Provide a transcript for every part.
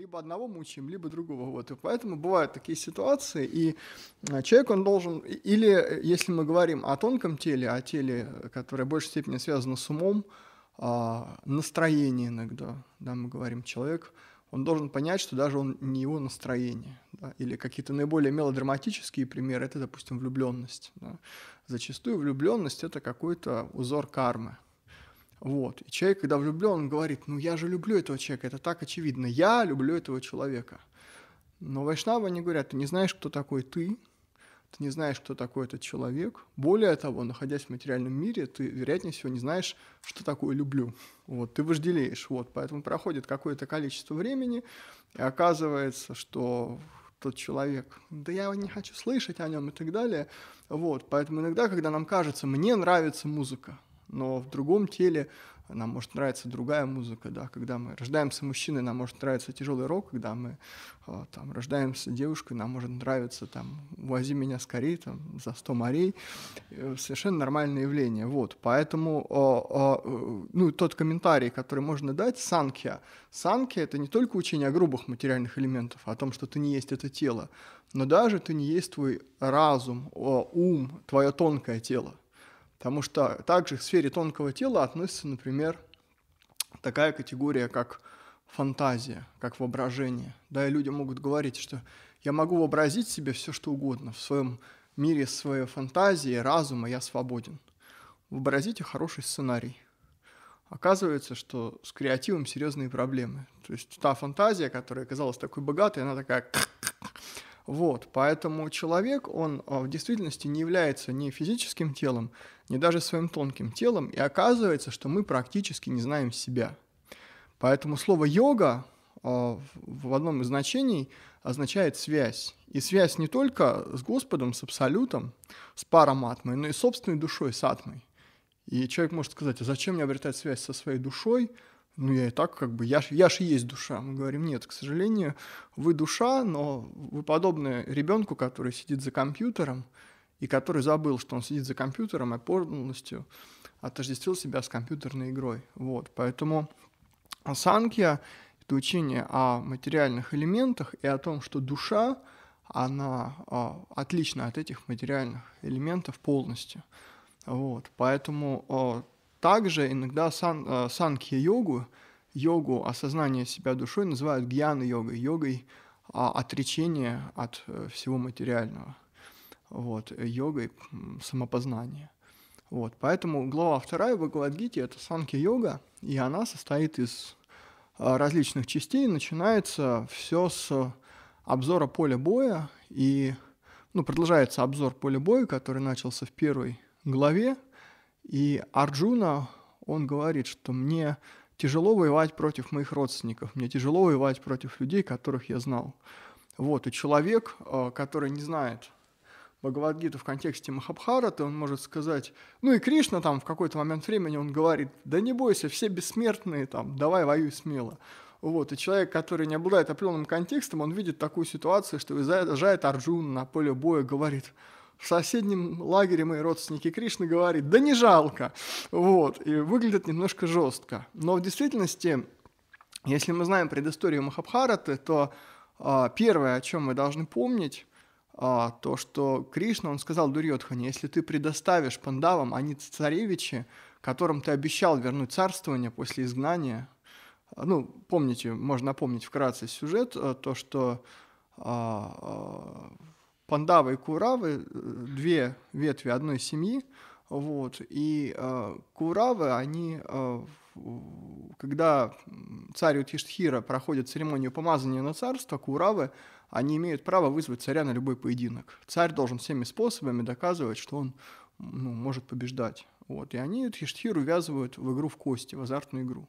либо одного мучаем, либо другого. Вот. И поэтому бывают такие ситуации, и а, человек, он должен, или если мы говорим о тонком теле, о теле, которое в большей степени связано с умом, а, настроение иногда, да, мы говорим, человек, он должен понять, что даже он не его настроение. Да? Или какие-то наиболее мелодраматические примеры, это, допустим, влюбленность. Да? Зачастую влюбленность – это какой-то узор кармы. Вот. И человек, когда влюблен, он говорит, ну я же люблю этого человека, это так очевидно, я люблю этого человека. Но вайшнавы, они говорят, ты не знаешь, кто такой ты, ты не знаешь, кто такой этот человек. Более того, находясь в материальном мире, ты, вероятнее всего, не знаешь, что такое «люблю». Вот, ты вожделеешь. Вот, поэтому проходит какое-то количество времени, и оказывается, что тот человек, да я не хочу слышать о нем и так далее. Вот, поэтому иногда, когда нам кажется, мне нравится музыка, но в другом теле нам может нравиться другая музыка, да, когда мы рождаемся мужчиной, нам может нравиться тяжелый рок, когда мы а, там рождаемся девушкой, нам может нравиться там «Вози меня скорее» там «За сто морей», э, совершенно нормальное явление, вот, поэтому, а, а, э, ну, тот комментарий, который можно дать, санкья, санкья — это не только учение о грубых материальных элементах, о том, что ты не есть это тело, но даже ты не есть твой разум, ум, твое тонкое тело, Потому что также к сфере тонкого тела относится, например, такая категория, как фантазия, как воображение. Да, и люди могут говорить, что я могу вообразить себе все, что угодно. В своем мире своей фантазии, разума я свободен. Вообразите хороший сценарий. Оказывается, что с креативом серьезные проблемы. То есть та фантазия, которая казалась такой богатой, она такая вот, поэтому человек, он а, в действительности не является ни физическим телом, ни даже своим тонким телом, и оказывается, что мы практически не знаем себя. Поэтому слово «йога» а, в одном из значений означает связь. И связь не только с Господом, с Абсолютом, с параматмой, но и собственной душой, с атмой. И человек может сказать, а зачем мне обретать связь со своей душой – ну я и так как бы, я, ж, я же есть душа. Мы говорим, нет, к сожалению, вы душа, но вы подобны ребенку, который сидит за компьютером, и который забыл, что он сидит за компьютером и полностью отождествил себя с компьютерной игрой. Вот, поэтому санкья — это учение о материальных элементах и о том, что душа, она а, отлична от этих материальных элементов полностью. Вот, поэтому а, также иногда сан, э, санки-йогу, йогу осознания себя душой называют гьяна-йогой, йогой а, отречения от э, всего материального, вот, э, йогой самопознания. Вот, поэтому глава вторая в Бхагавадгите – это санки-йога, и она состоит из различных частей. Начинается все с обзора поля боя, и ну, продолжается обзор поля боя, который начался в первой главе – и Арджуна, он говорит, что мне тяжело воевать против моих родственников, мне тяжело воевать против людей, которых я знал. Вот, и человек, э, который не знает Бхагавадгиту в контексте Махабхараты, он может сказать, ну и Кришна там в какой-то момент времени, он говорит, да не бойся, все бессмертные там, давай воюй смело. Вот, и человек, который не обладает определенным контекстом, он видит такую ситуацию, что выезжает Арджуна на поле боя, говорит – в соседнем лагере мои родственники Кришны говорит, да не жалко, вот, и выглядит немножко жестко. Но в действительности, если мы знаем предысторию Махабхараты, то а, первое, о чем мы должны помнить, а, то, что Кришна, он сказал Дурьотхане, если ты предоставишь пандавам, они царевичи, которым ты обещал вернуть царствование после изгнания, ну, помните, можно напомнить вкратце сюжет, э, то, что а, а Пандава и Куравы, э, две ветви одной семьи, вот, и э, Куравы, они, э, когда царь Утиштхира проходит церемонию помазания на царство, Куравы, они имеют право вызвать царя на любой поединок. Царь должен всеми способами доказывать, что он ну, может побеждать. Вот. И они Ютхиштхиру ввязывают в игру в кости, в азартную игру.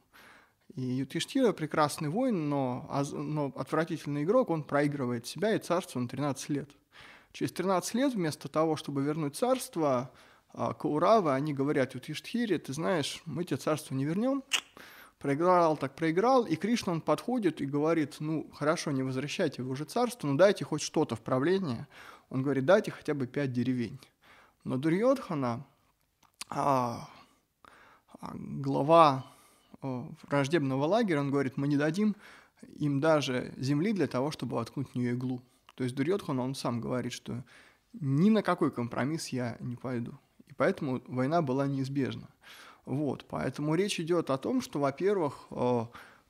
И Ютхиштхира прекрасный воин, но, но отвратительный игрок, он проигрывает себя и царство на 13 лет. Через 13 лет вместо того, чтобы вернуть царство, а, Кауравы, они говорят Ютиштхире, ты знаешь, мы тебе царство не вернем, проиграл так проиграл, и Кришна он подходит и говорит, ну хорошо, не возвращайте вы уже царство, но ну, дайте хоть что-то в правление. Он говорит, дайте хотя бы пять деревень. Но Дурьодхана, а, а, глава а, враждебного лагеря, он говорит, мы не дадим им даже земли для того, чтобы воткнуть в нее иглу. То есть Дурьотхан, он сам говорит, что ни на какой компромисс я не пойду. И поэтому война была неизбежна. Вот, поэтому речь идет о том, что, во-первых, э,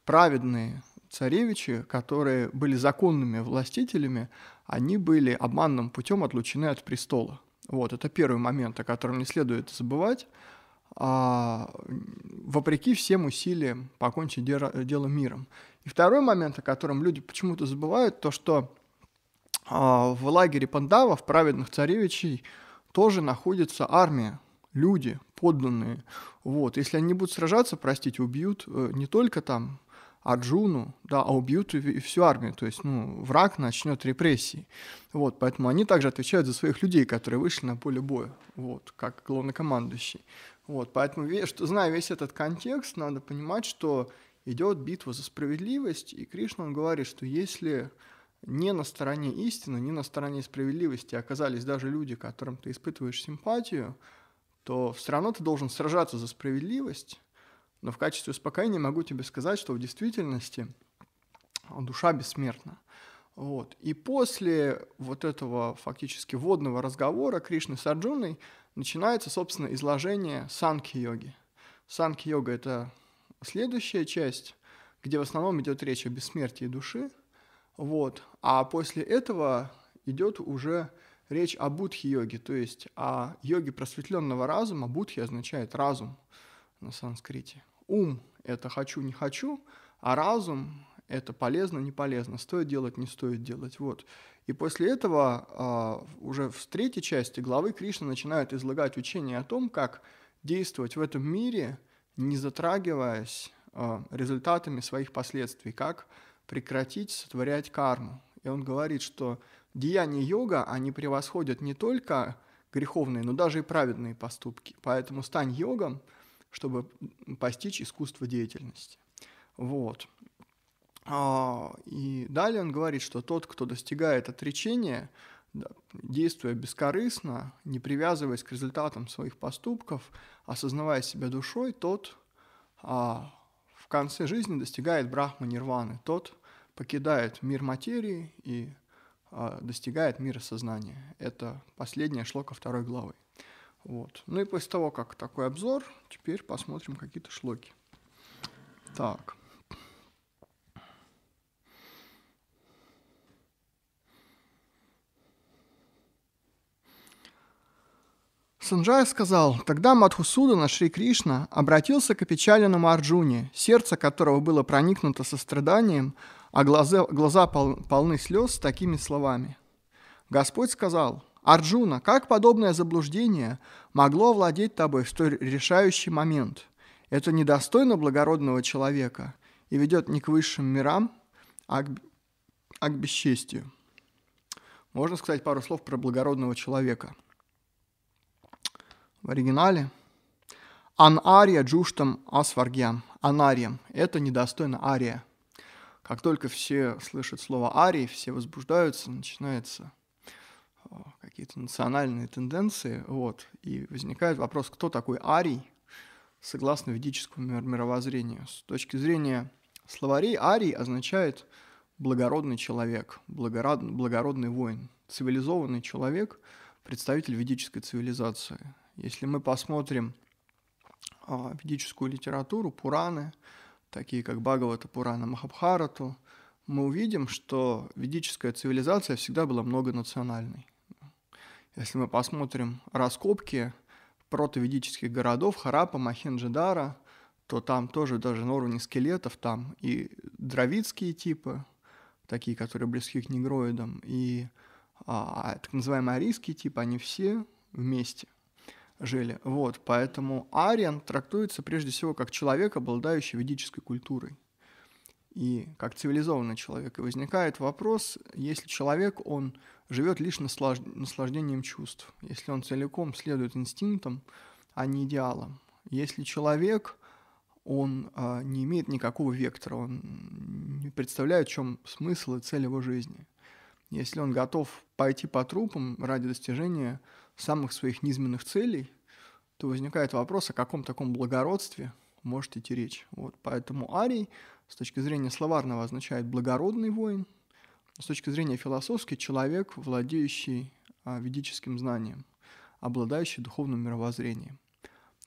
праведные царевичи, которые были законными властителями, они были обманным путем отлучены от престола. Вот, это первый момент, о котором не следует забывать. А, вопреки всем усилиям покончить дело миром. И второй момент, о котором люди почему-то забывают, то что а в лагере пандавов, праведных царевичей, тоже находится армия, люди, подданные. Вот. Если они будут сражаться, простите, убьют э, не только там Арджуну, да, а убьют и, всю армию, то есть, ну, враг начнет репрессии. Вот, поэтому они также отвечают за своих людей, которые вышли на поле боя, вот, как главнокомандующий. Вот, поэтому, что, зная весь этот контекст, надо понимать, что идет битва за справедливость, и Кришна, он говорит, что если не на стороне истины, не на стороне справедливости оказались даже люди, которым ты испытываешь симпатию, то все равно ты должен сражаться за справедливость. Но в качестве успокоения могу тебе сказать, что в действительности а, душа бессмертна. Вот. И после вот этого фактически водного разговора Кришны с Арджуной начинается, собственно, изложение санки-йоги. Санки-йога — это следующая часть, где в основном идет речь о бессмертии души — вот. А после этого идет уже речь о будхи-йоге, то есть о йоге просветленного разума. Будхи означает разум на санскрите. Ум — это «хочу, не хочу», а разум — это полезно, не полезно, стоит делать, не стоит делать. Вот. И после этого а, уже в третьей части главы Кришна начинает излагать учение о том, как действовать в этом мире, не затрагиваясь а, результатами своих последствий, как прекратить сотворять карму. И он говорит, что деяния йога, они превосходят не только греховные, но даже и праведные поступки. Поэтому стань йогом, чтобы постичь искусство деятельности. Вот. А, и далее он говорит, что тот, кто достигает отречения, действуя бескорыстно, не привязываясь к результатам своих поступков, осознавая себя душой, тот а, конце жизни достигает брахма нирваны. Тот покидает мир материи и э, достигает мира сознания. Это последнее шлока второй главы. Вот. Ну и после того, как такой обзор, теперь посмотрим какие-то шлоки. Так. Санджая сказал, «Тогда Мадхусуда на Шри Кришна обратился к опечаленному Арджуне, сердце которого было проникнуто состраданием, а глаза, глаза пол, полны слез с такими словами. Господь сказал, «Арджуна, как подобное заблуждение могло овладеть тобой в столь решающий момент? Это недостойно благородного человека и ведет не к высшим мирам, а к, а к бесчестию». Можно сказать пару слов про благородного человека – в оригинале. Анария джуштам асваргьям. Анарием. Это недостойно ария. Как только все слышат слово арии, все возбуждаются, начинаются э, какие-то национальные тенденции, вот, и возникает вопрос, кто такой арий, согласно ведическому мировоззрению. С точки зрения словарей, арий означает благородный человек, благородный, благородный воин, цивилизованный человек, представитель ведической цивилизации. Если мы посмотрим а, ведическую литературу, Пураны, такие как Бхагавата, Пурана, Махабхарату, мы увидим, что ведическая цивилизация всегда была многонациональной. Если мы посмотрим раскопки протоведических городов Харапа, Махенджидара, то там тоже даже на уровне скелетов там и дровицкие типы, такие, которые близки к негроидам, и а, так называемые арийские типы, они все вместе – жили. Вот, поэтому Ариан трактуется прежде всего как человек, обладающий ведической культурой и как цивилизованный человек. И возникает вопрос, если человек, он живет лишь наслаждением чувств, если он целиком следует инстинктам, а не идеалам. Если человек, он э, не имеет никакого вектора, он не представляет, в чем смысл и цель его жизни. Если он готов пойти по трупам ради достижения самых своих низменных целей, то возникает вопрос, о каком таком благородстве может идти речь. Вот, поэтому Арий с точки зрения словарного означает «благородный воин», с точки зрения философский человек, владеющий а, ведическим знанием, обладающий духовным мировоззрением.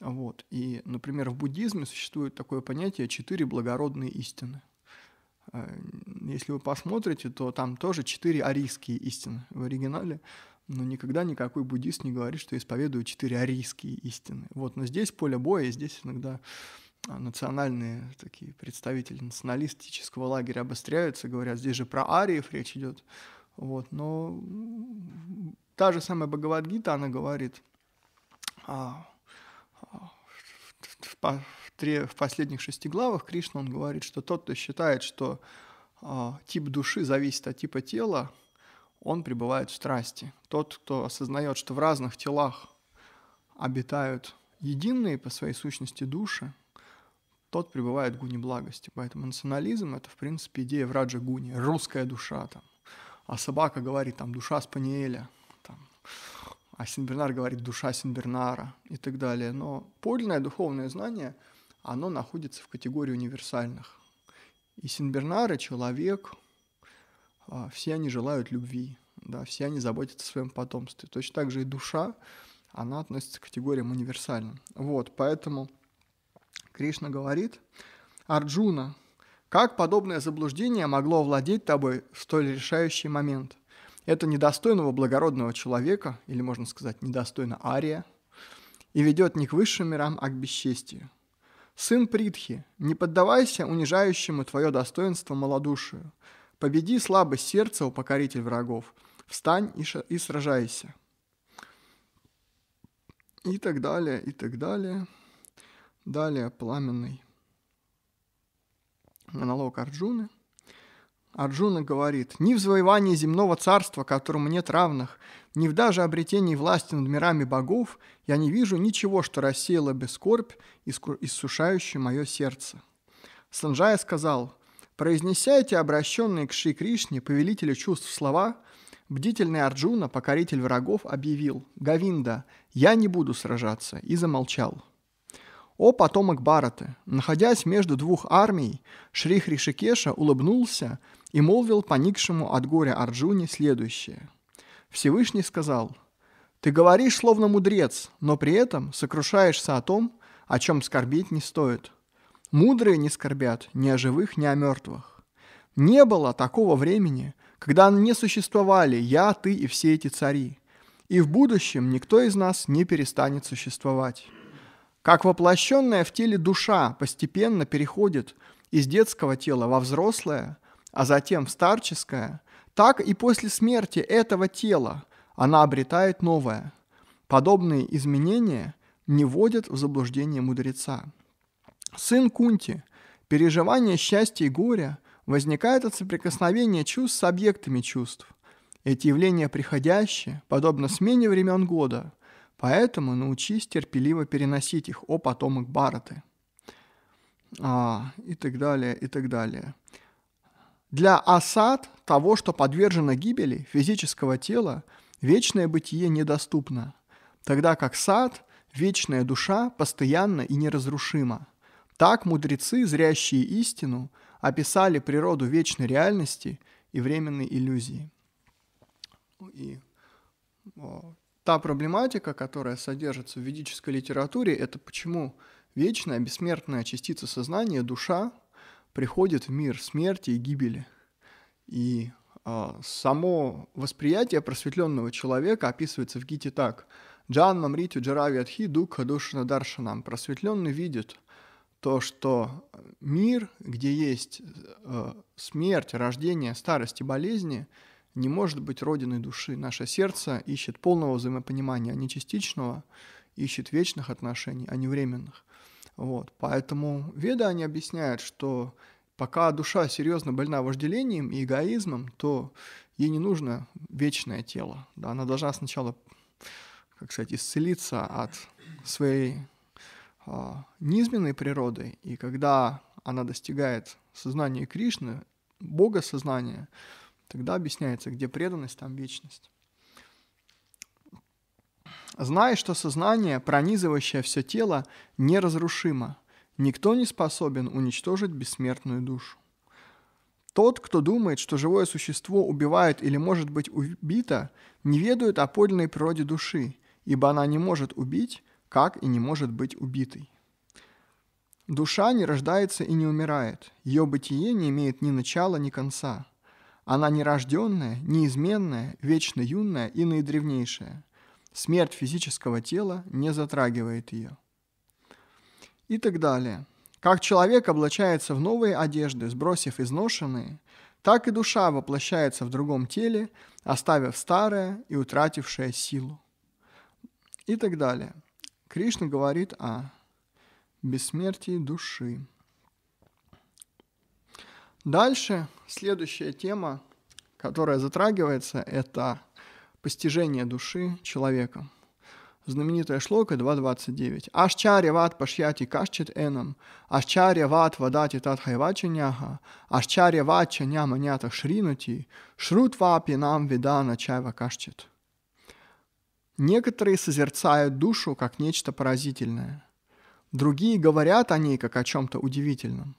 Вот. И, например, в буддизме существует такое понятие «четыре благородные истины». А, если вы посмотрите, то там тоже четыре арийские истины в оригинале – но никогда никакой буддист не говорит, что исповедует четыре арийские истины. Вот, но здесь поле боя, и здесь иногда а, национальные такие представители националистического лагеря обостряются, говорят, здесь же про ариев речь идет. Вот, но та же самая Бхагавадгита, она говорит а, а в, в, в последних шести главах Кришна, он говорит, что тот, кто считает, что а, тип души зависит от типа тела, он пребывает в страсти. Тот, кто осознает, что в разных телах обитают единые по своей сущности души, тот пребывает в гуне благости. Поэтому национализм — это, в принципе, идея в Раджа Гуни, русская душа. Там. А собака говорит, там, душа Спаниеля. Там. А Синбернар говорит, душа Синбернара и так далее. Но подлинное духовное знание, оно находится в категории универсальных. И Синбернар, и человек — а, все они желают любви, да, все они заботятся о своем потомстве. Точно так же и душа, она относится к категориям универсальным. Вот, поэтому Кришна говорит, Арджуна, как подобное заблуждение могло овладеть тобой в столь решающий момент? Это недостойного благородного человека, или можно сказать, недостойно ария, и ведет не к высшим мирам, а к бесчестию. Сын Притхи, не поддавайся унижающему твое достоинство малодушию – Победи слабость сердца, у покоритель врагов. Встань и, ша- и сражайся. И так далее, и так далее. Далее пламенный монолог Арджуны. Арджуна говорит, «Ни в завоевании земного царства, которому нет равных, ни в даже обретении власти над мирами богов я не вижу ничего, что рассеяло бы скорбь, иссушающую мое сердце». Санджая сказал, Произнеся эти обращенные к Шри Кришне, повелителю чувств слова, бдительный Арджуна, покоритель врагов, объявил «Гавинда, я не буду сражаться» и замолчал. О потомок Бараты, находясь между двух армий, Шри Хришикеша улыбнулся и молвил поникшему от горя Арджуне следующее. Всевышний сказал, «Ты говоришь словно мудрец, но при этом сокрушаешься о том, о чем скорбеть не стоит. Мудрые не скорбят ни о живых, ни о мертвых. Не было такого времени, когда не существовали я, ты и все эти цари. И в будущем никто из нас не перестанет существовать. Как воплощенная в теле душа постепенно переходит из детского тела во взрослое, а затем в старческое, так и после смерти этого тела она обретает новое. Подобные изменения не вводят в заблуждение мудреца. Сын Кунти. Переживание счастья и горя возникает от соприкосновения чувств с объектами чувств. Эти явления приходящие, подобно смене времен года, поэтому научись терпеливо переносить их, о потомок Бараты. А, и так далее, и так далее. Для осад того, что подвержено гибели физического тела, вечное бытие недоступно, тогда как сад, вечная душа, постоянно и неразрушима. Так мудрецы, зрящие истину, описали природу вечной реальности и временной иллюзии. И та проблематика, которая содержится в ведической литературе, это почему вечная бессмертная частица сознания, душа, приходит в мир смерти и гибели. И само восприятие просветленного человека описывается в Гите так. Джан Мамритю Джарави Адхи Дукха Душина Даршанам. Просветленный видит то, что мир, где есть э, смерть, рождение, старость и болезни, не может быть родиной души. Наше сердце ищет полного взаимопонимания, а не частичного, ищет вечных отношений, а не временных. Вот. Поэтому Веда они объясняют, что пока душа серьезно больна вожделением и эгоизмом, то ей не нужно вечное тело. Да? Она должна сначала, как сказать, исцелиться от своей а, низменной природы, и когда она достигает сознания Кришны, Бога сознания, тогда объясняется, где преданность, там вечность. зная что сознание, пронизывающее все тело, неразрушимо. Никто не способен уничтожить бессмертную душу. Тот, кто думает, что живое существо убивает или может быть убито, не ведает о подлинной природе души, ибо она не может убить, как и не может быть убитой. Душа не рождается и не умирает, ее бытие не имеет ни начала, ни конца. Она нерожденная, неизменная, вечно юная и наидревнейшая. Смерть физического тела не затрагивает ее. И так далее. Как человек облачается в новые одежды, сбросив изношенные, так и душа воплощается в другом теле, оставив старое и утратившее силу. И так далее. Кришна говорит о бессмертии души. Дальше следующая тема, которая затрагивается, это постижение души человека. Знаменитая шлока 2.29. Ашчарья ват пашьяти кашчит эном, ашчарья ват вадати татхайвачаняха, ашчарья ват чаняма нята шринути, шрут вапи нам видана чайва кашчит. Некоторые созерцают душу как нечто поразительное. Другие говорят о ней как о чем-то удивительном.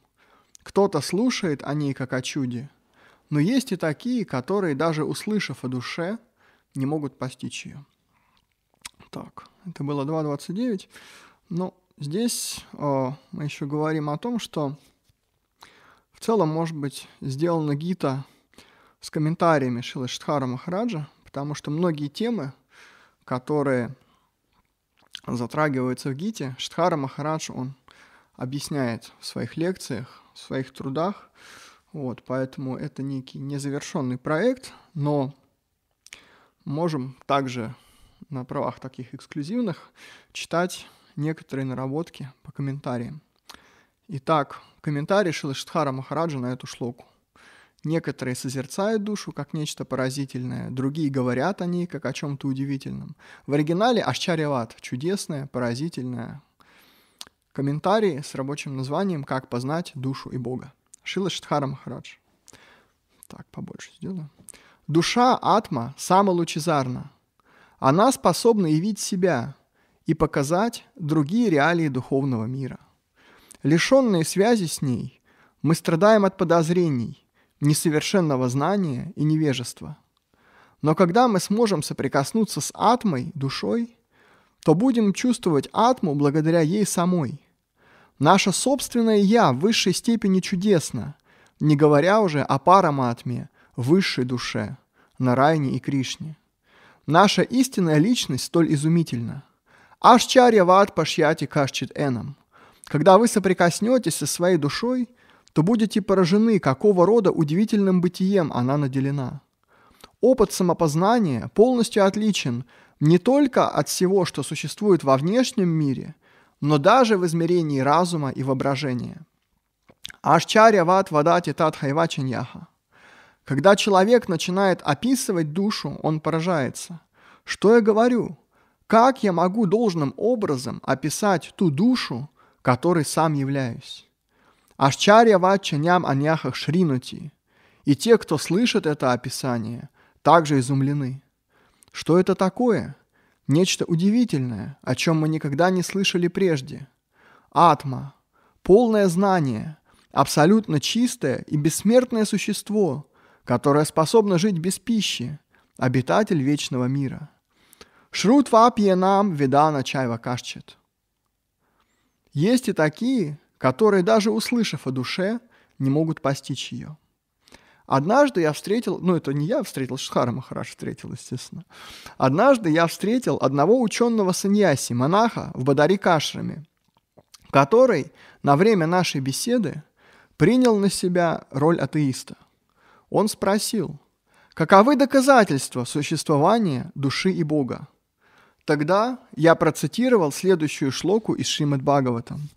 Кто-то слушает о ней как о чуде. Но есть и такие, которые, даже услышав о душе, не могут постичь ее. Так, это было 2.29. Но ну, здесь э, мы еще говорим о том, что в целом, может быть, сделана гита с комментариями Шилаштхара Махараджа, потому что многие темы – которые затрагиваются в Гите, Штхара Махарадж, он объясняет в своих лекциях, в своих трудах. Вот, поэтому это некий незавершенный проект, но можем также на правах таких эксклюзивных читать некоторые наработки по комментариям. Итак, комментарий Шилаштхара Махараджа на эту шлоку. Некоторые созерцают душу как нечто поразительное, другие говорят о ней как о чем-то удивительном. В оригинале Ашчареват – чудесное, поразительное. Комментарии с рабочим названием «Как познать душу и Бога». Шила Шидхара Махарадж. Так, побольше сделаю. Душа Атма самолучезарна. Она способна явить себя и показать другие реалии духовного мира. Лишенные связи с ней, мы страдаем от подозрений – несовершенного знания и невежества. Но когда мы сможем соприкоснуться с атмой, душой, то будем чувствовать атму благодаря ей самой. Наше собственное «я» в высшей степени чудесно, не говоря уже о параматме, высшей душе, на Райне и Кришне. Наша истинная личность столь изумительна. Ашчарья ват пашьяти кашчит эном. Когда вы соприкоснетесь со своей душой, то будете поражены, какого рода удивительным бытием она наделена. Опыт самопознания полностью отличен не только от всего, что существует во внешнем мире, но даже в измерении разума и воображения. Ашчарья ват вадати тат хайва Когда человек начинает описывать душу, он поражается. Что я говорю? Как я могу должным образом описать ту душу, которой сам являюсь? Ашчарья ватчаням аньяхах шринути. И те, кто слышит это описание, также изумлены. Что это такое? Нечто удивительное, о чем мы никогда не слышали прежде. Атма. Полное знание. Абсолютно чистое и бессмертное существо, которое способно жить без пищи. Обитатель вечного мира. Шрут вапье нам ведана чайва кашчет. Есть и такие, которые, даже услышав о душе, не могут постичь ее. Однажды я встретил, ну это не я встретил, Шхара Махараш встретил, естественно. Однажды я встретил одного ученого саньяси, монаха в Бадари Кашраме, который на время нашей беседы принял на себя роль атеиста. Он спросил, каковы доказательства существования души и Бога? Тогда я процитировал следующую шлоку из Шримад Бхагаватам.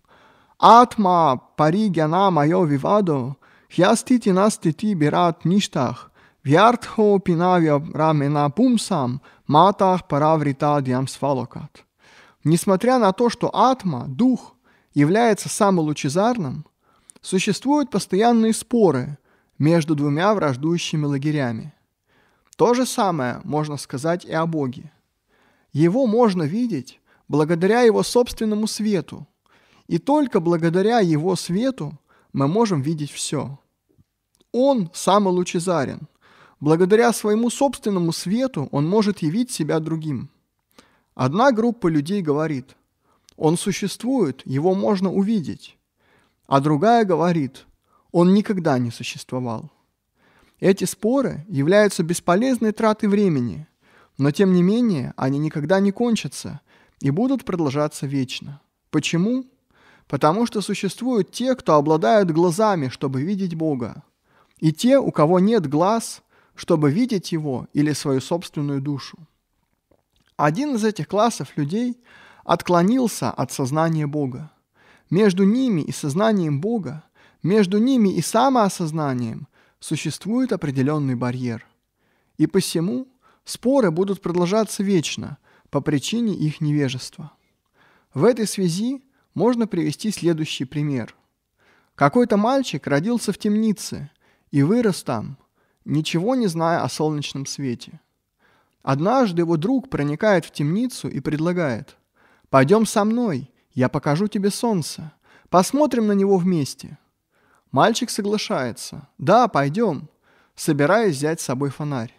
Атма паригяна майо вивадо, хястити настити бират ништах, вяртхо пинавя рамена пумсам, матах параврита дьям свалокат. Несмотря на то, что атма, дух, является самым лучезарным, существуют постоянные споры между двумя враждующими лагерями. То же самое можно сказать и о Боге. Его можно видеть благодаря его собственному свету – и только благодаря его свету мы можем видеть все. Он самый лучезарен. Благодаря своему собственному свету он может явить себя другим. Одна группа людей говорит, он существует, его можно увидеть. А другая говорит, он никогда не существовал. Эти споры являются бесполезной тратой времени, но тем не менее они никогда не кончатся и будут продолжаться вечно. Почему? потому что существуют те, кто обладают глазами, чтобы видеть Бога, и те, у кого нет глаз, чтобы видеть Его или свою собственную душу. Один из этих классов людей отклонился от сознания Бога. Между ними и сознанием Бога, между ними и самоосознанием существует определенный барьер. И посему споры будут продолжаться вечно по причине их невежества. В этой связи – можно привести следующий пример. Какой-то мальчик родился в темнице и вырос там, ничего не зная о солнечном свете. Однажды его друг проникает в темницу и предлагает «Пойдем со мной, я покажу тебе солнце, посмотрим на него вместе». Мальчик соглашается «Да, пойдем», собираясь взять с собой фонарь.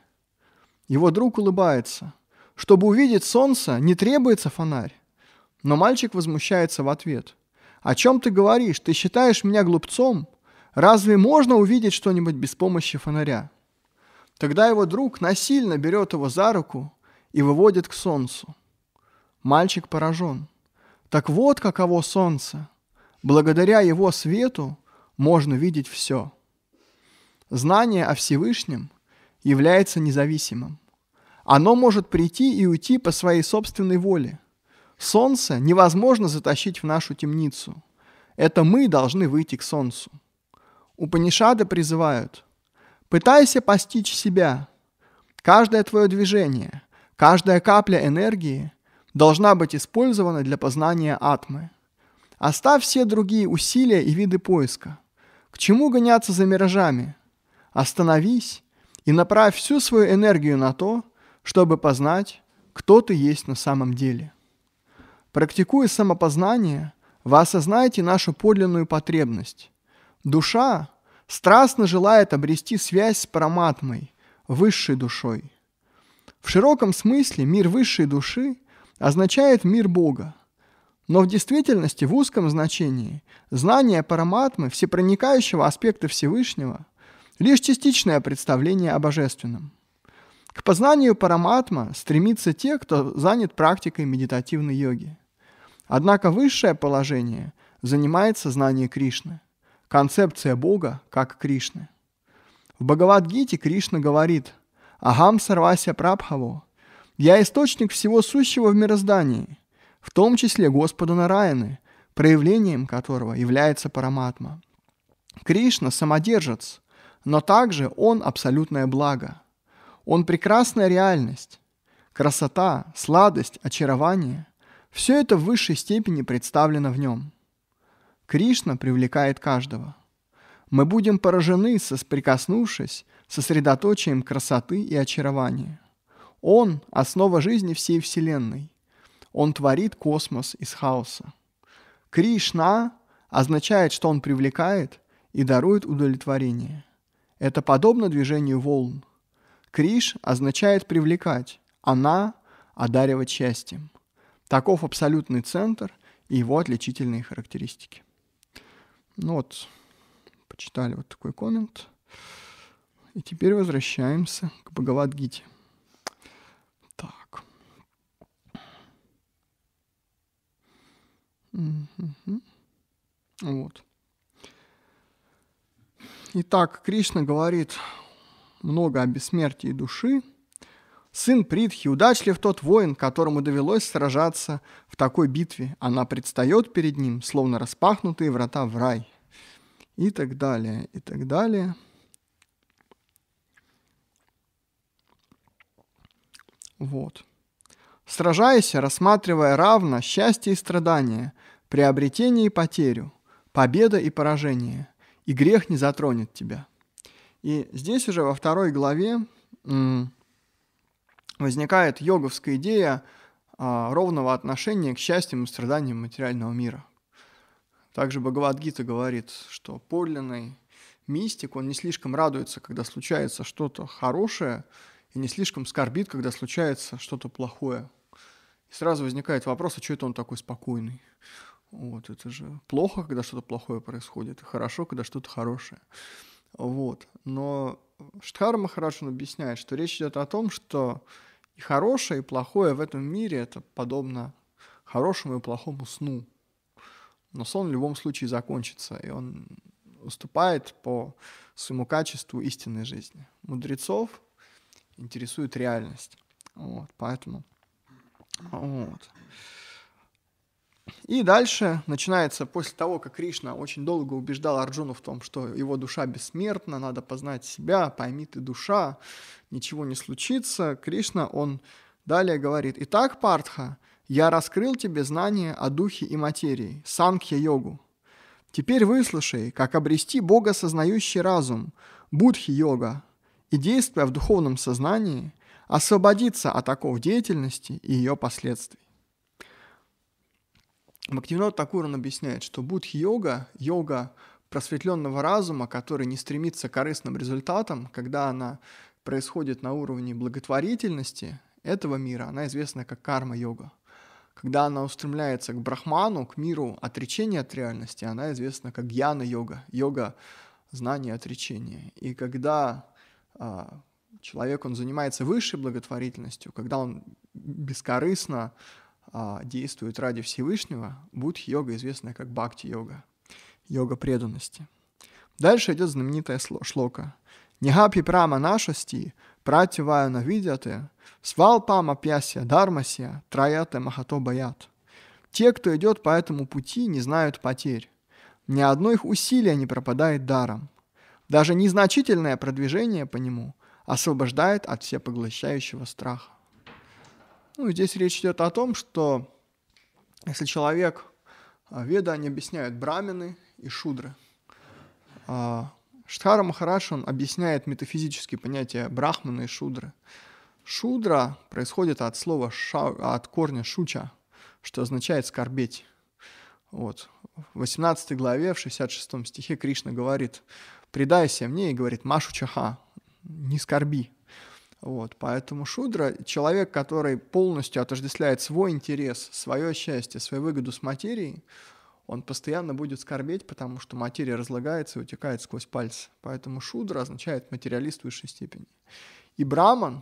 Его друг улыбается. Чтобы увидеть солнце, не требуется фонарь. Но мальчик возмущается в ответ. «О чем ты говоришь? Ты считаешь меня глупцом? Разве можно увидеть что-нибудь без помощи фонаря?» Тогда его друг насильно берет его за руку и выводит к солнцу. Мальчик поражен. Так вот каково солнце. Благодаря его свету можно видеть все. Знание о Всевышнем является независимым. Оно может прийти и уйти по своей собственной воле. Солнце невозможно затащить в нашу темницу. Это мы должны выйти к солнцу. Упанишады призывают. Пытайся постичь себя. Каждое твое движение, каждая капля энергии должна быть использована для познания атмы. Оставь все другие усилия и виды поиска. К чему гоняться за миражами? Остановись и направь всю свою энергию на то, чтобы познать, кто ты есть на самом деле. Практикуя самопознание, вы осознаете нашу подлинную потребность. Душа страстно желает обрести связь с параматмой, высшей душой. В широком смысле мир высшей души означает мир Бога. Но в действительности в узком значении знание параматмы, всепроникающего аспекта Всевышнего, лишь частичное представление о божественном. К познанию параматма стремятся те, кто занят практикой медитативной йоги. Однако высшее положение занимает сознание Кришны, концепция Бога как Кришны. В Бхагавадгите Кришна говорит «Агам сарвася прабхаво» «Я источник всего сущего в мироздании, в том числе Господа Нараяны, проявлением которого является Параматма». Кришна – самодержец, но также он – абсолютное благо. Он – прекрасная реальность, красота, сладость, очарование – все это в высшей степени представлено в нем. Кришна привлекает каждого. Мы будем поражены, соприкоснувшись, сосредоточием красоты и очарования. Он – основа жизни всей Вселенной. Он творит космос из хаоса. Кришна означает, что он привлекает и дарует удовлетворение. Это подобно движению волн. Криш означает привлекать, она – одаривать счастьем. Таков абсолютный центр и его отличительные характеристики. Ну вот, почитали вот такой коммент. И теперь возвращаемся к Бхагавадгите. Так. Угу. Вот. Итак, Кришна говорит много о бессмертии души, Сын Притхи, удачлив тот воин, которому довелось сражаться в такой битве. Она предстает перед ним, словно распахнутые врата в рай. И так далее, и так далее. Вот. сражаясь, рассматривая равно счастье и страдания, приобретение и потерю, победа и поражение, и грех не затронет тебя. И здесь уже во второй главе возникает йоговская идея а, ровного отношения к счастьям и страданиям материального мира. Также Бхагавадгита говорит, что подлинный мистик, он не слишком радуется, когда случается что-то хорошее, и не слишком скорбит, когда случается что-то плохое. И сразу возникает вопрос, а что это он такой спокойный? Вот, это же плохо, когда что-то плохое происходит, и хорошо, когда что-то хорошее. Вот. Но Штхара Махарадж объясняет, что речь идет о том, что и хорошее и плохое в этом мире это подобно хорошему и плохому сну. Но сон в любом случае закончится, и он уступает по своему качеству истинной жизни. Мудрецов интересует реальность. Вот, поэтому... Вот. И дальше начинается после того, как Кришна очень долго убеждал Арджуну в том, что его душа бессмертна, надо познать себя, пойми ты душа, ничего не случится. Кришна, он далее говорит, «Итак, Партха, я раскрыл тебе знания о духе и материи, Санkhya-йогу. Теперь выслушай, как обрести Бога сознающий разум, Будхи-йога, и действуя в духовном сознании, освободиться от оков деятельности и ее последствий. Бхактивинод Такуран объясняет, что будх-йога, йога просветленного разума, который не стремится к корыстным результатам, когда она происходит на уровне благотворительности этого мира, она известна как карма-йога. Когда она устремляется к брахману, к миру отречения от реальности, она известна как гьяна-йога, йога знания отречения. И когда а, человек, он занимается высшей благотворительностью, когда он бескорыстно а, действует ради Всевышнего, будх-йога известная как бхакти-йога, йога преданности. Дальше идет знаменитая шлока. Нихапи прама нашасти, пративаю навидяте, свалпама пясия дармасия, траяте махато баят. Те, кто идет по этому пути, не знают потерь. Ни одно их усилие не пропадает даром. Даже незначительное продвижение по нему освобождает от всепоглощающего страха. Ну, здесь речь идет о том, что если человек, а, веда они объясняют брамины и шудры. А, Штхара Махараш, он объясняет метафизические понятия брахмана и шудры. Шудра происходит от слова ша, от корня шуча, что означает скорбеть. Вот. В 18 главе, в 66 стихе Кришна говорит, «Предайся мне» и говорит «Машу чаха», «не скорби». Вот, поэтому Шудра — человек, который полностью отождествляет свой интерес, свое счастье, свою выгоду с материей, он постоянно будет скорбеть, потому что материя разлагается и утекает сквозь пальцы. Поэтому шудра означает материалист высшей степени. И браман,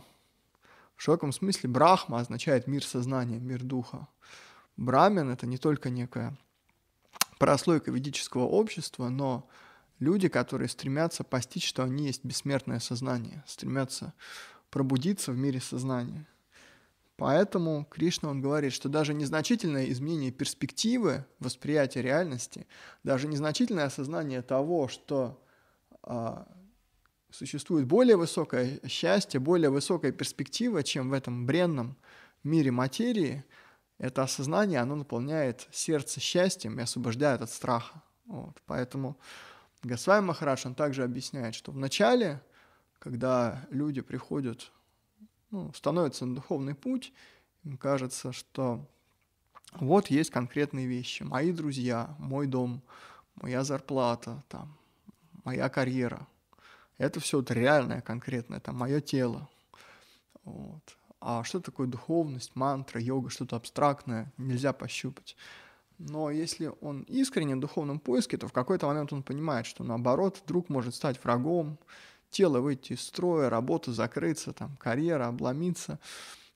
в широком смысле, брахма означает мир сознания, мир духа. Брамен — это не только некая прослойка ведического общества, но люди, которые стремятся постичь, что они есть бессмертное сознание, стремятся пробудиться в мире сознания. Поэтому Кришна, он говорит, что даже незначительное изменение перспективы восприятия реальности, даже незначительное осознание того, что э, существует более высокое счастье, более высокая перспектива, чем в этом бренном мире материи, это осознание, оно наполняет сердце счастьем и освобождает от страха. Вот. Поэтому Госвами Махарадж, он также объясняет, что в начале когда люди приходят, ну, становятся на духовный путь, им кажется, что вот есть конкретные вещи, мои друзья, мой дом, моя зарплата, там, моя карьера. Это все вот реальное, конкретное, там, мое тело. Вот. А что такое духовность, мантра, йога, что-то абстрактное, нельзя пощупать. Но если он искренне в духовном поиске, то в какой-то момент он понимает, что наоборот, друг может стать врагом, тело выйти из строя, работа закрыться, там, карьера обломиться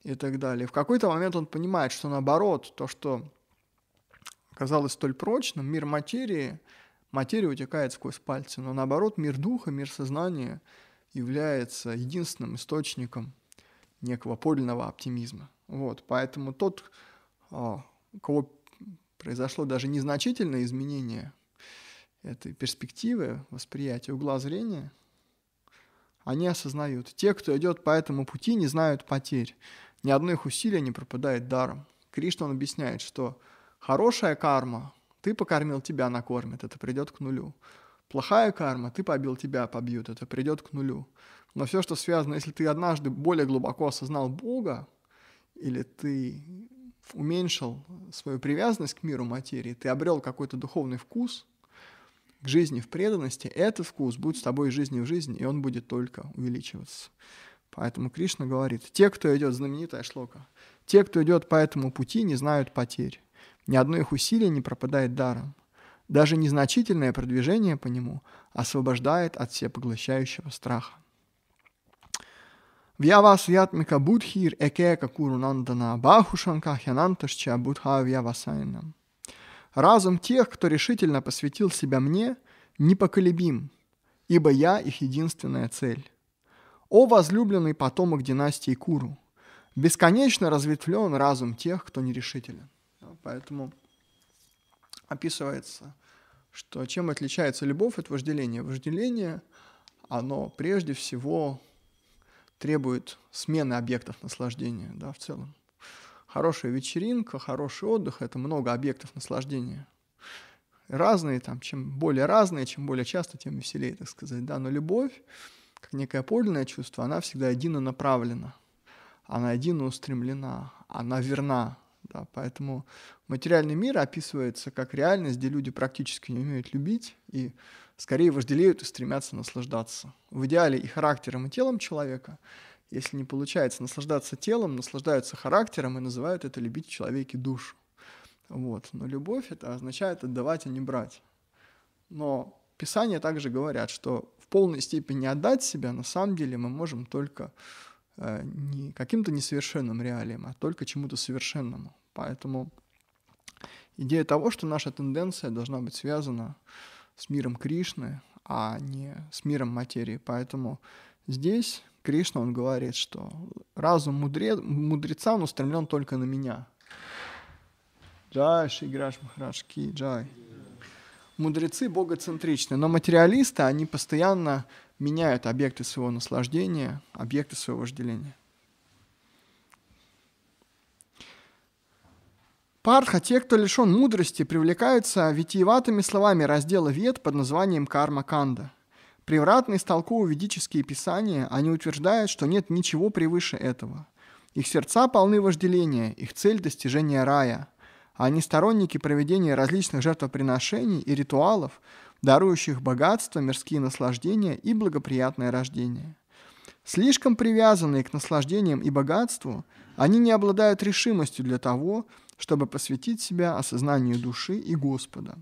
и так далее. В какой-то момент он понимает, что наоборот, то, что казалось столь прочным, мир материи, материя утекает сквозь пальцы, но наоборот, мир духа, мир сознания является единственным источником некого подлинного оптимизма. Вот, поэтому тот, а, у кого произошло даже незначительное изменение этой перспективы, восприятия угла зрения – они осознают. Те, кто идет по этому пути, не знают потерь. Ни одно их усилие не пропадает даром. Кришна он объясняет, что хорошая карма, ты покормил, тебя накормит, это придет к нулю. Плохая карма, ты побил, тебя побьют, это придет к нулю. Но все, что связано, если ты однажды более глубоко осознал Бога, или ты уменьшил свою привязанность к миру материи, ты обрел какой-то духовный вкус, к жизни в преданности, этот вкус будет с тобой из жизни в жизнь, и он будет только увеличиваться. Поэтому Кришна говорит, те, кто идет, знаменитая шлока, те, кто идет по этому пути, не знают потерь. Ни одно их усилие не пропадает даром. Даже незначительное продвижение по нему освобождает от всепоглощающего страха. Вьявас ятмика будхир экека курунандана бахушанка хянанташча будха вьявасайнам. Разум тех, кто решительно посвятил себя мне, непоколебим, ибо я их единственная цель. О возлюбленный потомок династии Куру! Бесконечно разветвлен разум тех, кто нерешителен. Поэтому описывается, что чем отличается любовь от вожделения? Вожделение, оно прежде всего требует смены объектов наслаждения да, в целом. Хорошая вечеринка, хороший отдых — это много объектов наслаждения. Разные там, чем более разные, чем более часто, тем веселее, так сказать, да, но любовь, как некое подлинное чувство, она всегда едино направлена, она едино устремлена, она верна, да, поэтому материальный мир описывается как реальность, где люди практически не умеют любить и скорее вожделеют и стремятся наслаждаться. В идеале и характером, и телом человека — если не получается наслаждаться телом, наслаждаются характером и называют это любить в человеке душу. Вот. Но любовь это означает отдавать, а не брать. Но Писания также говорят, что в полной степени отдать себя на самом деле мы можем только э, не каким-то несовершенным реалиям, а только чему-то совершенному. Поэтому идея того, что наша тенденция должна быть связана с миром Кришны, а не с миром материи. Поэтому здесь Кришна, он говорит, что разум мудре, мудреца, он устремлен только на меня. Джай, Шиграш Махарадж Ки, Джай. Мудрецы богоцентричны, но материалисты, они постоянно меняют объекты своего наслаждения, объекты своего вожделения. Партха, те, кто лишен мудрости, привлекаются витиеватыми словами раздела вет под названием «Карма Канда». Превратно истолковывая ведические писания, они утверждают, что нет ничего превыше этого. Их сердца полны вожделения, их цель – достижение рая. А они сторонники проведения различных жертвоприношений и ритуалов, дарующих богатство, мирские наслаждения и благоприятное рождение. Слишком привязанные к наслаждениям и богатству, они не обладают решимостью для того, чтобы посвятить себя осознанию души и Господа.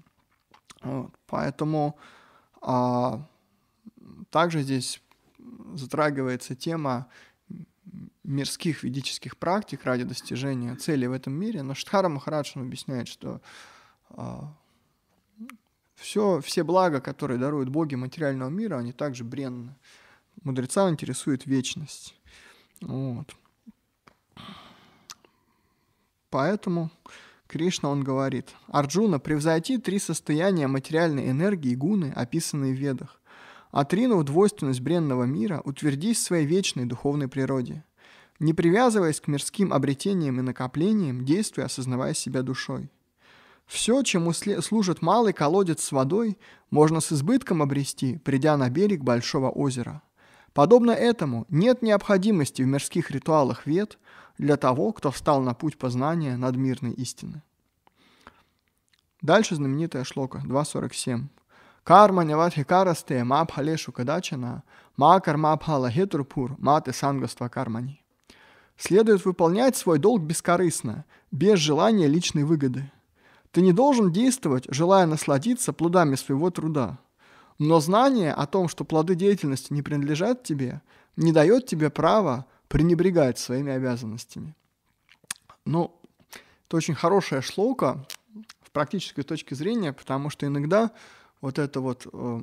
Вот. Поэтому а, также здесь затрагивается тема мирских ведических практик ради достижения цели в этом мире, но Штхара Махарадж объясняет, что а, все, все блага, которые даруют боги материального мира, они также бренны. Мудреца интересует вечность. Вот. Поэтому Кришна, он говорит, Арджуна, превзойти три состояния материальной энергии и гуны, описанные в ведах. Отринув двойственность бренного мира, утвердись в своей вечной духовной природе. Не привязываясь к мирским обретениям и накоплениям, действуя, осознавая себя душой. Все, чему служит малый колодец с водой, можно с избытком обрести, придя на берег большого озера. Подобно этому, нет необходимости в мирских ритуалах вет для того, кто встал на путь познания надмирной истины. Дальше знаменитая шлока 247. Карма Карманяватхи карасте ма бхалешу кадачана, ма карма бхала хетрупур, маты сангаства кармани. Следует выполнять свой долг бескорыстно, без желания личной выгоды. Ты не должен действовать, желая насладиться плодами своего труда. Но знание о том, что плоды деятельности не принадлежат тебе, не дает тебе права пренебрегать своими обязанностями. Ну, это очень хорошая шлока в практической точке зрения, потому что иногда вот эта вот э,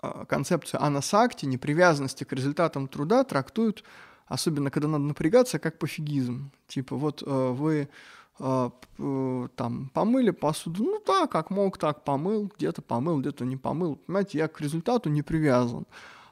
а, концепцию анасакти, непривязанности к результатам труда трактуют, особенно когда надо напрягаться, как пофигизм. Типа вот э, вы э, там помыли посуду, ну да, как мог, так помыл, где-то помыл, где-то не помыл. Понимаете, я к результату не привязан.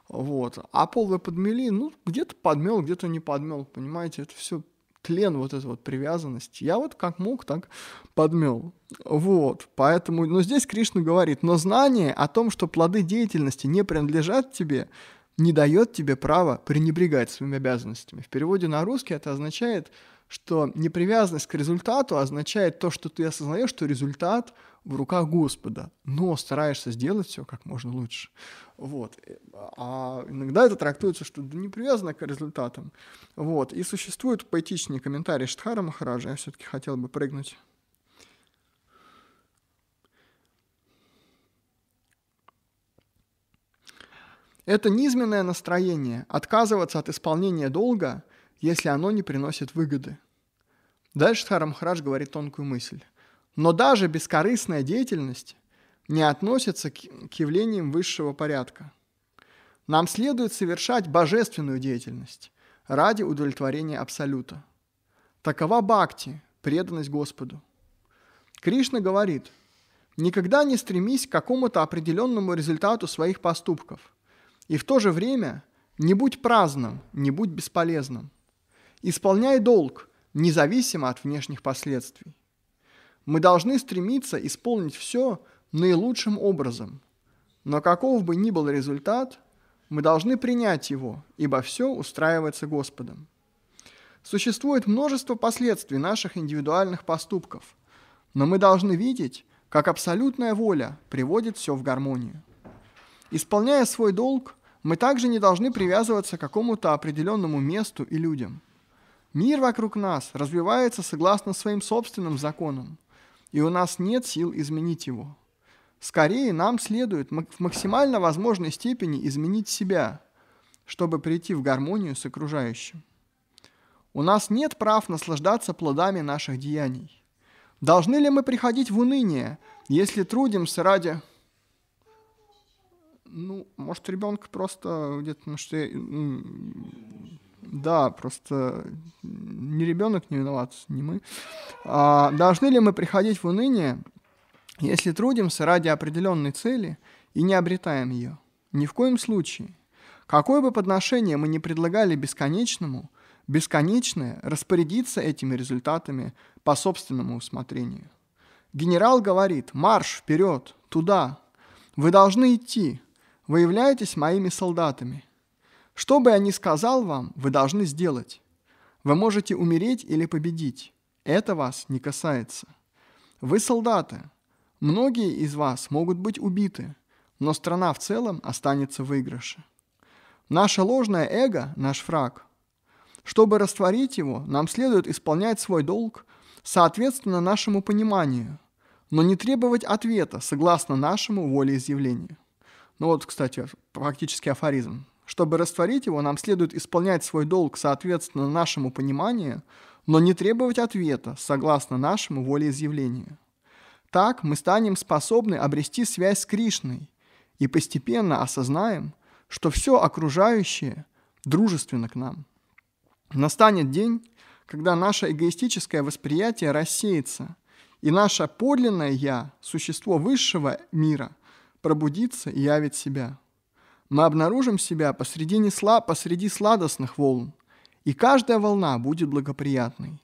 Вот. А пол вы подмели, ну, где-то подмел, где-то не подмел, понимаете, это все тлен, вот эта вот привязанность. Я вот как мог, так подмел. Вот, поэтому, но здесь Кришна говорит, но знание о том, что плоды деятельности не принадлежат тебе, не дает тебе права пренебрегать своими обязанностями. В переводе на русский это означает, что непривязанность к результату означает то, что ты осознаешь, что результат в руках Господа, но стараешься сделать все как можно лучше. Вот. А иногда это трактуется, что не привязано к результатам. Вот. И существует поэтичный комментарий Штхара Махараджа, я все-таки хотел бы прыгнуть Это низменное настроение отказываться от исполнения долга, если оно не приносит выгоды. Дальше Харам Храш говорит тонкую мысль. Но даже бескорыстная деятельность не относится к явлениям высшего порядка. Нам следует совершать божественную деятельность ради удовлетворения Абсолюта. Такова бхакти, преданность Господу. Кришна говорит, никогда не стремись к какому-то определенному результату своих поступков, и в то же время не будь праздным, не будь бесполезным. Исполняй долг, независимо от внешних последствий. Мы должны стремиться исполнить все наилучшим образом. Но каков бы ни был результат, мы должны принять его, ибо все устраивается Господом. Существует множество последствий наших индивидуальных поступков, но мы должны видеть, как абсолютная воля приводит все в гармонию. Исполняя свой долг, мы также не должны привязываться к какому-то определенному месту и людям. Мир вокруг нас развивается согласно своим собственным законам – и у нас нет сил изменить его. Скорее, нам следует в максимально возможной степени изменить себя, чтобы прийти в гармонию с окружающим. У нас нет прав наслаждаться плодами наших деяний. Должны ли мы приходить в уныние, если трудимся ради... Ну, может, ребенка просто где-то... Ну, что я... Да, просто не ребенок не виноват, не мы. А, должны ли мы приходить в уныние, если трудимся ради определенной цели и не обретаем ее? Ни в коем случае. Какое бы подношение мы ни предлагали бесконечному, бесконечное распорядиться этими результатами по собственному усмотрению. Генерал говорит «Марш вперед, туда! Вы должны идти! Вы являетесь моими солдатами!» Что бы я ни сказал вам, вы должны сделать. Вы можете умереть или победить. Это вас не касается. Вы солдаты. Многие из вас могут быть убиты, но страна в целом останется в выигрыше. Наше ложное эго – наш фраг. Чтобы растворить его, нам следует исполнять свой долг соответственно нашему пониманию, но не требовать ответа согласно нашему волеизъявлению. Ну вот, кстати, практически афоризм. Чтобы растворить его, нам следует исполнять свой долг соответственно нашему пониманию, но не требовать ответа согласно нашему волеизъявлению. Так мы станем способны обрести связь с Кришной и постепенно осознаем, что все окружающее дружественно к нам. Настанет день, когда наше эгоистическое восприятие рассеется, и наше подлинное «я», существо высшего мира, пробудится и явит себя мы обнаружим себя посреди сла, посреди сладостных волн, и каждая волна будет благоприятной.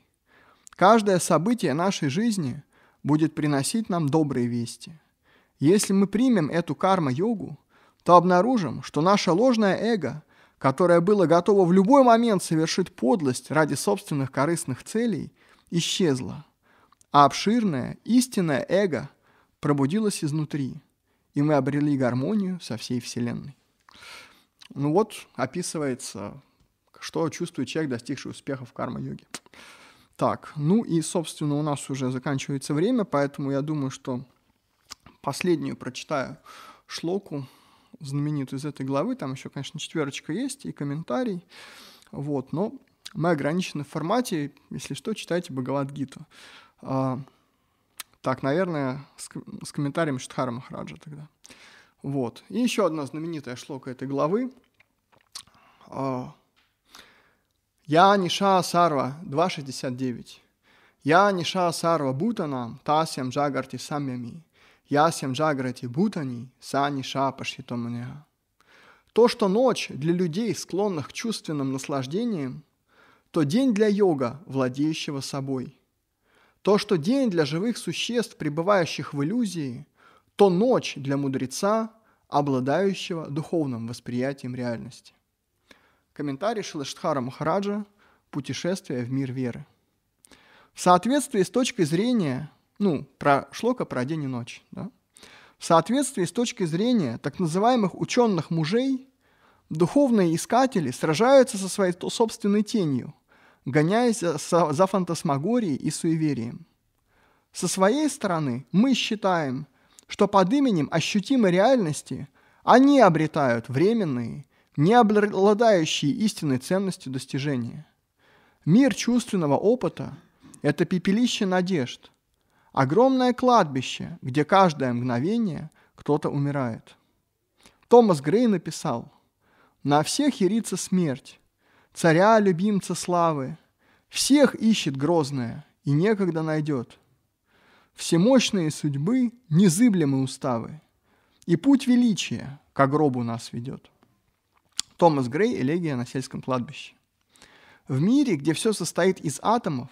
Каждое событие нашей жизни будет приносить нам добрые вести. Если мы примем эту карма-йогу, то обнаружим, что наше ложное эго, которое было готово в любой момент совершить подлость ради собственных корыстных целей, исчезло, а обширное, истинное эго пробудилось изнутри, и мы обрели гармонию со всей Вселенной. Ну вот описывается, что чувствует человек, достигший успеха в карма-йоге. Так, ну и, собственно, у нас уже заканчивается время, поэтому я думаю, что последнюю прочитаю шлоку, знаменитую из этой главы. Там еще, конечно, четверочка есть и комментарий. Вот, но мы ограничены в формате. Если что, читайте Бхагавадгиту. А, так, наверное, с, с комментарием Штхара Махараджа тогда. Вот. И еще одна знаменитая шлока этой главы а. Я Ниша Сарва 269. Я Ниша Сарва Бутанам, Тасям Джагарти Самями. ясям Сям Джагарти Бутани, Са Ниша Пашитомня. То, что ночь для людей, склонных к чувственным наслаждениям, то день для йога, владеющего собой. То, что день для живых существ, пребывающих в иллюзии, то ночь для мудреца, обладающего духовным восприятием реальности. Комментарий Шилаштхара Махараджа «Путешествие в мир веры». В соответствии с точкой зрения, ну, про шлока про день и ночь, да? В соответствии с точки зрения так называемых ученых мужей, духовные искатели сражаются со своей собственной тенью, гоняясь за, фантасмагорией и суеверием. Со своей стороны мы считаем, что под именем ощутимой реальности они обретают временные не обладающие истинной ценностью достижения. Мир чувственного опыта – это пепелище надежд, огромное кладбище, где каждое мгновение кто-то умирает. Томас Грей написал «На всех ярится смерть, царя, любимца славы, всех ищет грозное и некогда найдет. Всемощные судьбы, незыблемые уставы, и путь величия к гробу нас ведет». Томас Грей «Элегия на сельском кладбище». В мире, где все состоит из атомов,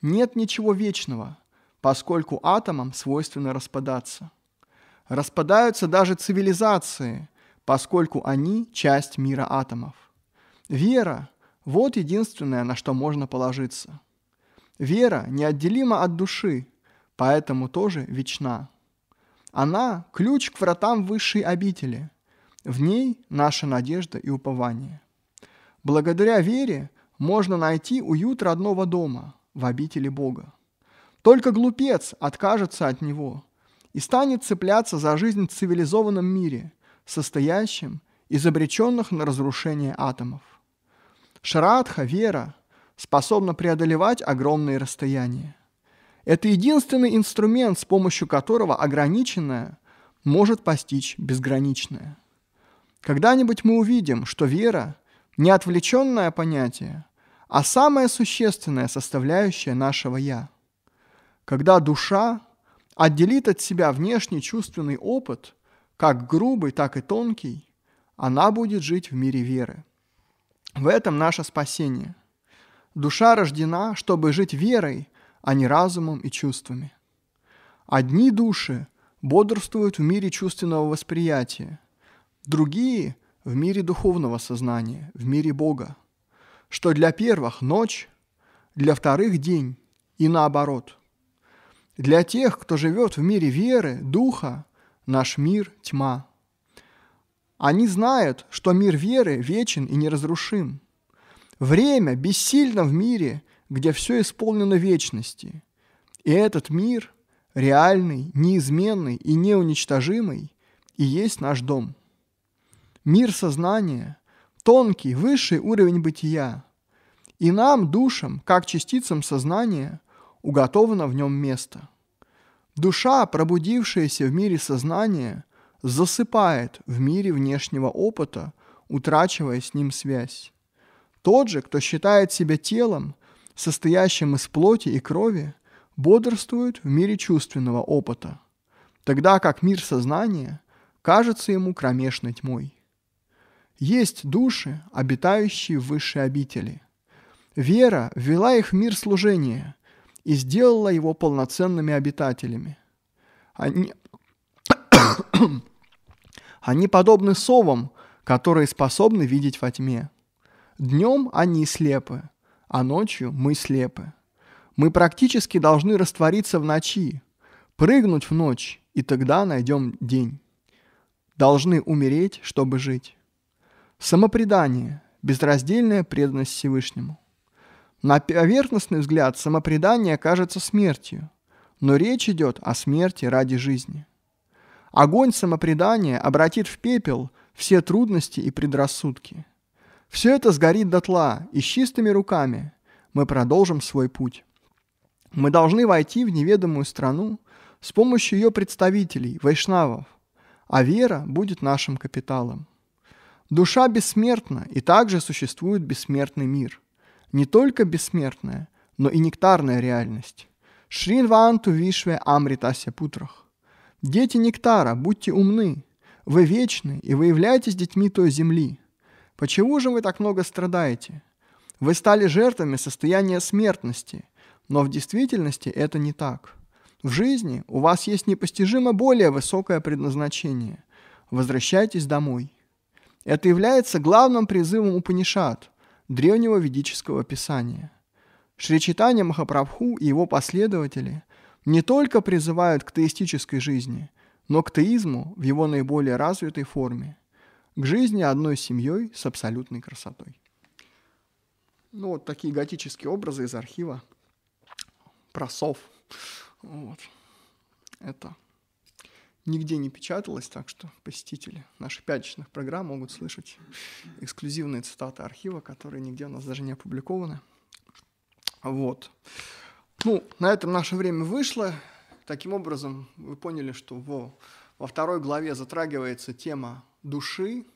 нет ничего вечного, поскольку атомам свойственно распадаться. Распадаются даже цивилизации, поскольку они – часть мира атомов. Вера – вот единственное, на что можно положиться. Вера неотделима от души, поэтому тоже вечна. Она – ключ к вратам высшей обители – в ней наша надежда и упование. Благодаря вере можно найти уют родного дома в обители Бога. Только глупец откажется от него и станет цепляться за жизнь в цивилизованном мире, состоящем из обреченных на разрушение атомов. Шарадха, вера, способна преодолевать огромные расстояния. Это единственный инструмент, с помощью которого ограниченное может постичь безграничное. Когда-нибудь мы увидим, что вера – не отвлеченное понятие, а самая существенная составляющая нашего «я». Когда душа отделит от себя внешний чувственный опыт, как грубый, так и тонкий, она будет жить в мире веры. В этом наше спасение. Душа рождена, чтобы жить верой, а не разумом и чувствами. Одни души бодрствуют в мире чувственного восприятия, Другие – в мире духовного сознания, в мире Бога. Что для первых – ночь, для вторых – день, и наоборот. Для тех, кто живет в мире веры, духа, наш мир – тьма. Они знают, что мир веры вечен и неразрушим. Время бессильно в мире, где все исполнено вечности. И этот мир, реальный, неизменный и неуничтожимый, и есть наш дом мир сознания, тонкий, высший уровень бытия. И нам, душам, как частицам сознания, уготовано в нем место. Душа, пробудившаяся в мире сознания, засыпает в мире внешнего опыта, утрачивая с ним связь. Тот же, кто считает себя телом, состоящим из плоти и крови, бодрствует в мире чувственного опыта, тогда как мир сознания кажется ему кромешной тьмой. Есть души, обитающие в высшей обители. Вера ввела их в мир служения и сделала его полноценными обитателями. Они, они подобны совам, которые способны видеть во тьме. Днем они слепы, а ночью мы слепы. Мы практически должны раствориться в ночи, прыгнуть в ночь, и тогда найдем день. Должны умереть, чтобы жить. Самопредание – безраздельная преданность Всевышнему. На поверхностный взгляд самопредание кажется смертью, но речь идет о смерти ради жизни. Огонь самопредания обратит в пепел все трудности и предрассудки. Все это сгорит дотла, и с чистыми руками мы продолжим свой путь. Мы должны войти в неведомую страну с помощью ее представителей, вайшнавов, а вера будет нашим капиталом. Душа бессмертна, и также существует бессмертный мир. Не только бессмертная, но и нектарная реальность. Шринванту вишве амритася путрах. Дети нектара, будьте умны. Вы вечны, и вы являетесь детьми той земли. Почему же вы так много страдаете? Вы стали жертвами состояния смертности, но в действительности это не так. В жизни у вас есть непостижимо более высокое предназначение. Возвращайтесь домой. Это является главным призывом Упанишат, древнего ведического писания. Шри Читания Махапрабху и его последователи не только призывают к теистической жизни, но к теизму в его наиболее развитой форме, к жизни одной семьей с абсолютной красотой. Ну, вот такие готические образы из архива про сов. Вот. Это нигде не печаталось, так что посетители наших пятничных программ могут слышать эксклюзивные цитаты архива, которые нигде у нас даже не опубликованы. Вот. Ну, на этом наше время вышло. Таким образом, вы поняли, что во, во второй главе затрагивается тема души,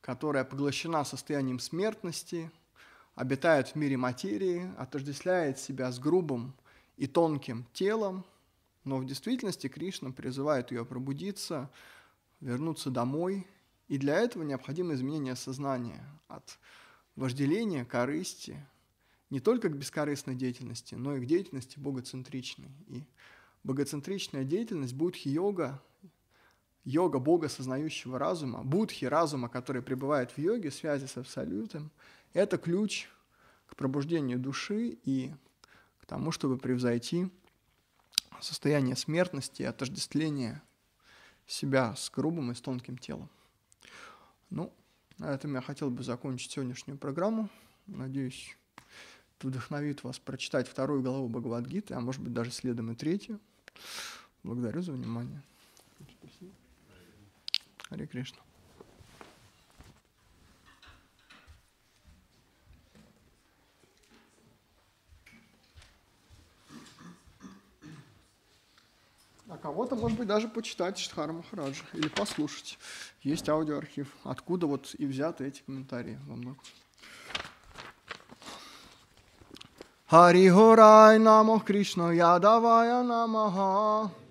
которая поглощена состоянием смертности, обитает в мире материи, отождествляет себя с грубым и тонким телом, но в действительности Кришна призывает ее пробудиться, вернуться домой, и для этого необходимо изменение сознания от вожделения, корысти, не только к бескорыстной деятельности, но и к деятельности богоцентричной. И богоцентричная деятельность будхи-йога, йога бога сознающего разума, будхи разума, который пребывает в йоге, в связи с абсолютом, это ключ к пробуждению души и к тому, чтобы превзойти состояние смертности, отождествление себя с грубым и с тонким телом. Ну, на этом я хотел бы закончить сегодняшнюю программу. Надеюсь, это вдохновит вас прочитать вторую главу Бхагавадгиты, а может быть даже следом и третью. Благодарю за внимание. Спасибо. Hare Krishna. А кого-то, может быть, даже почитать Шидхара Махараджа или послушать. Есть аудиоархив, откуда вот и взяты эти комментарии во многом. Харихорай намо Кришна Ядавая намаха.